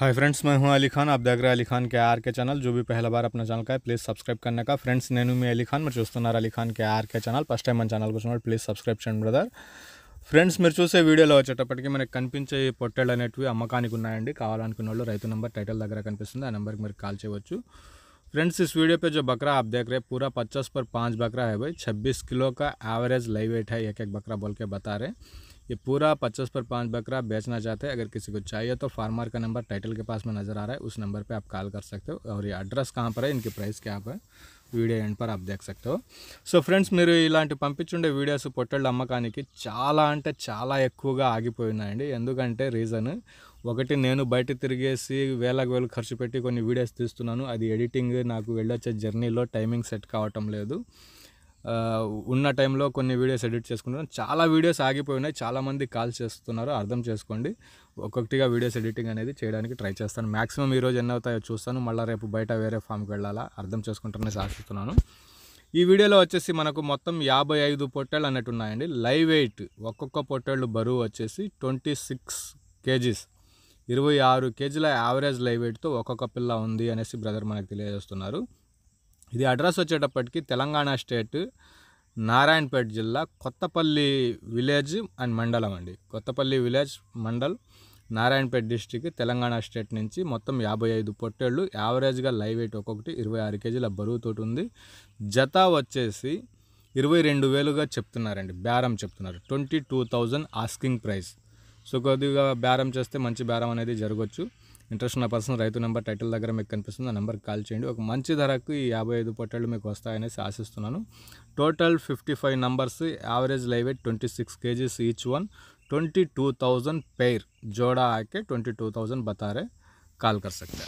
hi friends मैं हूं अली खान आप देख रहे हैं Ali Khan K R K channel जो भी पहला बार अपना चैनल का है प्लीज़ सब्सक्राइब करने का फ्रेंड्स नैनू में Ali Khan मिर्चोस्तनार Ali Khan K R K channel first time मन चैनल को सुनो प्लीज़ सब्सक्राइब चैन ब्रदर फ्रेंड्स मेरे चूसे वीडियो वेटपी मैंने कपचे पोटेल अम्मकाने रईत नंबर टाइटल दर कंबर की काल चयु फ्रेंड्स इस वीडियो पे जो बकरा आप देख रहे हैं पूरा पचास पर पांच बकरा है भाई छब्बीस किलो का एवरेज लाइव वेट है एक एक बकरा बोल के बता रहे हैं ये पूरा पचास पर पाँच बकरा बेचना चाहते हैं अगर किसी को चाहिए तो फार्मर का नंबर टाइटल के पास में नज़र आ रहा है उस नंबर पर आप कॉल कर सकते हो और ये एड्रेस कहाँ पर है इनकी प्राइस क्या पर వీడియో ఎండ్ పర్ అప్ చేస్తావు సో ఫ్రెండ్స్ మీరు ఇలాంటి పంపించుండే వీడియోస్ పొట్టళ్ళు అమ్మకానికి చాలా అంటే చాలా ఎక్కువగా ఆగిపోయినాయండి ఎందుకంటే రీజన్ ఒకటి నేను బయట తిరిగేసి వేలకు వేలు ఖర్చు పెట్టి కొన్ని వీడియోస్ తీస్తున్నాను అది ఎడిటింగ్ నాకు వెళ్ళొచ్చే జర్నీలో టైమింగ్ సెట్ కావటం లేదు ఉన్న టైంలో కొన్ని వీడియోస్ ఎడిట్ చేసుకుంటున్నాను చాలా వీడియోస్ ఆగిపోయినాయి చాలామంది కాల్ చేస్తున్నారు అర్థం చేసుకోండి ఒక్కొక్కటిగా వీడియోస్ ఎడిటింగ్ అనేది చేయడానికి ట్రై చేస్తాను మ్యాక్సిమం ఈరోజు ఎన్ని అవుతాయో చూస్తాను మళ్ళీ రేపు బయట వేరే ఫామ్కి వెళ్ళాలా అర్థం చేసుకుంటారని ఆశిస్తున్నాను ఈ వీడియోలో వచ్చేసి మనకు మొత్తం యాభై ఐదు పొట్టేళ్ళు అన్నట్టు ఉన్నాయండి లైవ్ వెయిట్ ఒక్కొక్క పొట్టేళ్ళు బరువు వచ్చేసి ట్వంటీ సిక్స్ కేజీస్ ఇరవై ఆరు కేజీల యావరేజ్ లైవ్ వెయిట్తో ఒక్కొక్క పిల్ల ఉంది అనేసి బ్రదర్ మనకు తెలియజేస్తున్నారు ఇది అడ్రస్ వచ్చేటప్పటికి తెలంగాణ స్టేట్ నారాయణపేట జిల్లా కొత్తపల్లి విలేజ్ అండ్ మండలం అండి Kothapalli village mandal Narayanpet district Telangana state నుంచి మొత్తం యాభై ఐదు పొట్టేళ్ళు యావరేజ్గా లైవ్ వెయిట్ ఒక్కొక్కటి ఇరవై ఆరు కేజీల బరువుతోటి ఉంది జత వచ్చేసి ఇరవై రెండు వేలుగా చెప్తున్నారండి బేరం చెప్తున్నారు twenty two thousand asking price so కొద్దిగా బేరం చేస్తే మంచి బేరం అనేది జరగచ్చు ఇంట్రెస్ట్ ఉన్న పర్సన్ రైతు నెంబర్ టైటిల్ దగ్గర మీకు కనిపిస్తుంది ఆ నెంబర్కి కాల్ చేయండి ఒక మంచి ధరకు ఈ యాభై ఐదు పొట్టలు మీకు వస్తాయనేసి ఆశిస్తున్నాను total fifty five numbers average live eight twenty six KGs each one twenty two thousand pair జోడా ఆకే ట్వంటీ టూ థౌజండ్ బతారే కాల్ काल